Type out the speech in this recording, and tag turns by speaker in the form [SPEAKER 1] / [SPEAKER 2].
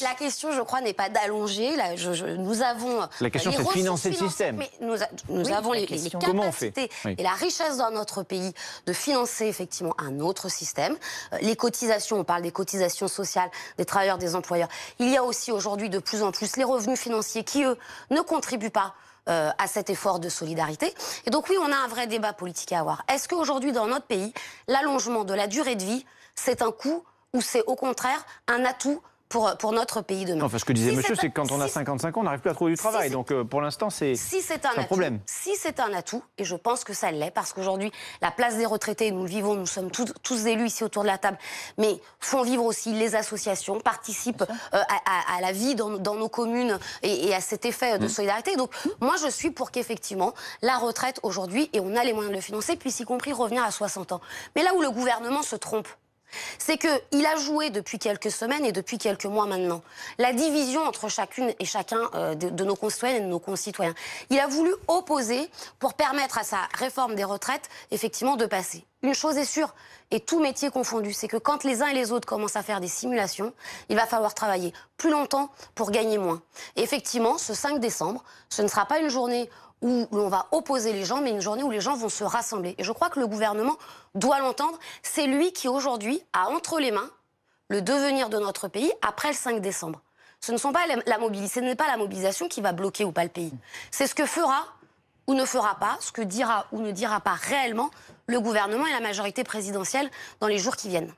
[SPEAKER 1] La question, je crois, n'est pas d'allonger. nous avons la question, euh, c'est financer le système. Mais nous, avons les, capacités et la richesse dans notre pays de financer effectivement un autre système. Euh, les cotisations, on parle des cotisations sociales des travailleurs, des employeurs. Il y a aussi aujourd'hui de plus en plus les revenus financiers qui, eux, ne contribuent pas euh, à cet effort de solidarité. Et donc oui, on a un vrai débat politique à avoir. Est-ce qu'aujourd'hui, dans notre pays, l'allongement de la durée de vie, c'est un coût ou c'est au contraire un atout pour, notre pays demain. ce que disait monsieur, c'est que quand on a 55 ans, on n'arrive plus à trouver du travail. donc euh, pour l'instant, c'est si un, un problème. Si c'est un atout, et je pense que ça l'est, parce qu'aujourd'hui, la place des retraités, nous le vivons, nous sommes tous, tous, élus ici autour de la table, mais font vivre aussi les associations, participent euh, à, la vie dans, nos communes et, à cet effet de mmh. solidarité. Donc moi, je suis pour qu'effectivement, la retraite aujourd'hui, et on a les moyens de le financer, puisse y compris revenir à 60 ans. Mais là où le gouvernement se trompe, c'est qu'il a joué depuis quelques semaines et depuis quelques mois maintenant la division entre chacune et chacun euh, de, nos concitoyennes et de nos concitoyens. Il a voulu opposer pour permettre à sa réforme des retraites, effectivement, de passer. Une chose est sûre, et tout métier confondu, c'est que quand les uns et les autres commencent à faire des simulations, il va falloir travailler plus longtemps pour gagner moins. effectivement, ce 5 décembre, ce ne sera pas une journée où l'on va opposer les gens, mais une journée où les gens vont se rassembler. Et je crois que le gouvernement doit l'entendre. C'est lui qui, aujourd'hui, a entre les mains le devenir de notre pays après le 5 décembre. Ce ne sont ce n'est pas la mobilisation qui va bloquer ou pas le pays. C'est ce que fera ou ne fera pas, ce que dira ou ne dira pas réellement le gouvernement et la majorité présidentielle dans les jours qui viennent.